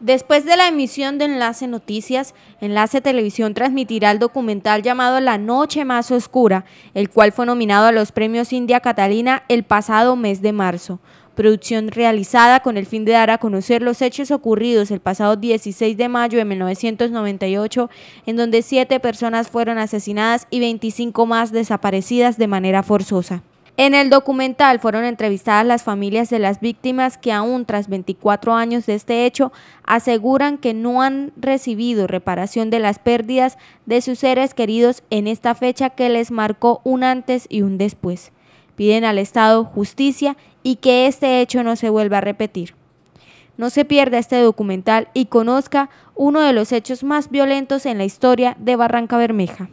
Después de la emisión de Enlace Noticias, Enlace Televisión transmitirá el documental llamado La Noche Más Oscura, el cual fue nominado a los premios India Catalina el pasado mes de marzo. Producción realizada con el fin de dar a conocer los hechos ocurridos el pasado 16 de mayo de 1998, en donde siete personas fueron asesinadas y 25 más desaparecidas de manera forzosa. En el documental fueron entrevistadas las familias de las víctimas que aún tras 24 años de este hecho aseguran que no han recibido reparación de las pérdidas de sus seres queridos en esta fecha que les marcó un antes y un después. Piden al Estado justicia y que este hecho no se vuelva a repetir. No se pierda este documental y conozca uno de los hechos más violentos en la historia de Barranca Bermeja.